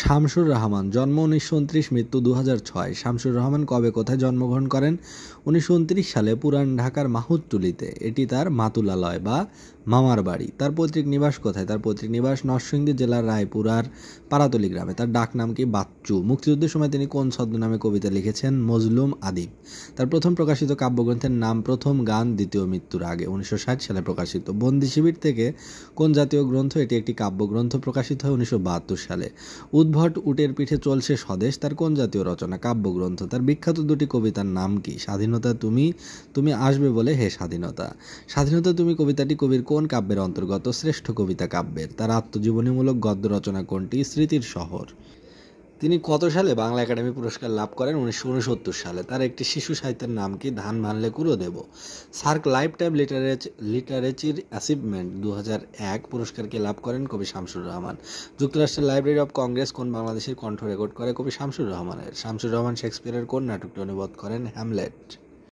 শামসুর রহমান জন্ম উনিশশো মৃত্যু দু ছয় শামসুর রহমান কবে কোথায় জন্মগ্রহণ করেন উনিশশো সালে পুরান ঢাকার মাহুতটুলিতে এটি তার মাতুলালয় বা মামার বাড়ি তার পৈতৃক নিবাস কোথায় তার পৈতৃক নিবাস নরসিংদী জেলার রায়পুরার পাড়াতলি গ্রামে তার ডাক নাম কি বাচ্চু মুক্তিযুদ্ধের সময় তিনি কোন ছদ্মনামে কবিতা লিখেছেন মজলুম আদিব তার প্রথম প্রকাশিত কাব্যগ্রন্থের নাম প্রথম গান দ্বিতীয় মৃত্যুর আগে উনিশশো সালে প্রকাশিত বন্দি শিবির থেকে কোন জাতীয় গ্রন্থ এটি একটি কাব্যগ্রন্থ প্রকাশিত হয় উনিশশো সালে উদ্ভট উটের পিঠে চলছে স্বদেশ তার কোন জাতীয় রচনা কাব্যগ্রন্থ তার বিখ্যাত দুটি কবিতার নাম কি স্বাধীনতা তুমি তুমি আসবে বলে হে স্বাধীনতা স্বাধীনতা তুমি কবিতাটি কবির কোন কোন কাব্যের অন্তর্গত শ্রেষ্ঠ কবিতা কাব্যের তার আত্মজীবনীমূলক গদ্য রচনা কোনটি স্মৃতির শহর তিনি কত সালে বাংলা একাডেমি পুরস্কার লাভ করেন উনিশশো সালে তার একটি শিশু সাহিত্যের নাম কি ধান মানলে কুরো দেব SAARC life time literature literature achievement দু এক পুরস্কারকে লাভ করেন কবি শামসুর রহমান যুক্তরাষ্ট্রের লাইব্রেরি অব কংগ্রেস কোন বাংলাদেশের কণ্ঠ রেকর্ড করে কবি শামসুর রহমানের শামসুর রহমান শেক্সপিয়ারের কোন নাটকটি অনুবাদ করেন হ্যামলেট